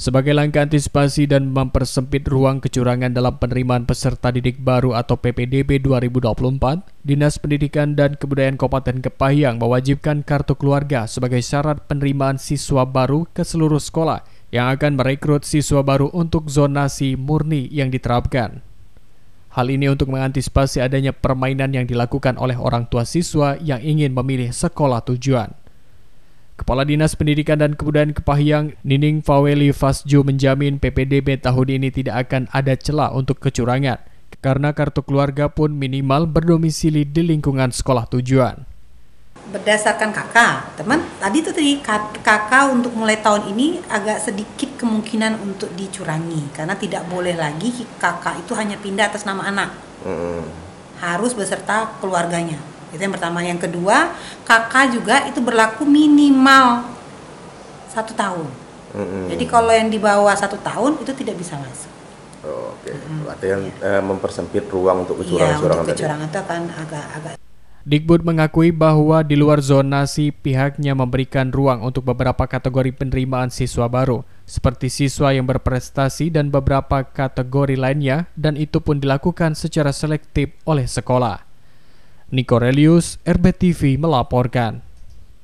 Sebagai langkah antisipasi dan mempersempit ruang kecurangan dalam penerimaan peserta didik baru atau PPDB 2024, Dinas Pendidikan dan Kebudayaan Kabupaten Kepahyang mewajibkan kartu keluarga sebagai syarat penerimaan siswa baru ke seluruh sekolah yang akan merekrut siswa baru untuk zonasi murni yang diterapkan. Hal ini untuk mengantisipasi adanya permainan yang dilakukan oleh orang tua siswa yang ingin memilih sekolah tujuan. Kepala Dinas Pendidikan dan Kebudayaan Kepahyang Nining Faweli Fasjo menjamin PPDB tahun ini tidak akan ada celah untuk kecurangan karena kartu keluarga pun minimal berdomisili di lingkungan sekolah tujuan. Berdasarkan kakak, teman, tadi itu tadi kakak untuk mulai tahun ini agak sedikit kemungkinan untuk dicurangi karena tidak boleh lagi kakak itu hanya pindah atas nama anak. Hmm. Harus beserta keluarganya itu yang pertama yang kedua kakak juga itu berlaku minimal satu tahun mm-hmm. jadi kalau yang di bawah satu tahun itu tidak bisa masuk oh, oke okay. mm-hmm. latihan yeah. eh, mempersempit ruang untuk iya, kecurangan-kecurangan ya, kecurangan itu akan agak-agak Dikbud mengakui bahwa di luar zonasi pihaknya memberikan ruang untuk beberapa kategori penerimaan siswa baru, seperti siswa yang berprestasi dan beberapa kategori lainnya, dan itu pun dilakukan secara selektif oleh sekolah. Nico Relius, RBTV melaporkan.